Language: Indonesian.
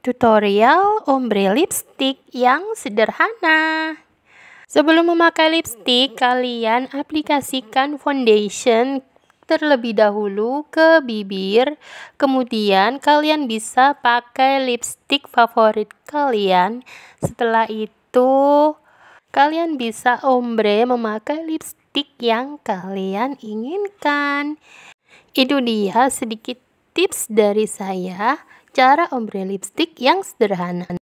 Tutorial ombre lipstick yang sederhana. Sebelum memakai lipstick, kalian aplikasikan foundation terlebih dahulu ke bibir. Kemudian kalian bisa pakai lipstick favorit kalian. Setelah itu, kalian bisa ombre memakai lipstick yang kalian inginkan. Itu dia sedikit Tips dari saya, cara ombre lipstick yang sederhana.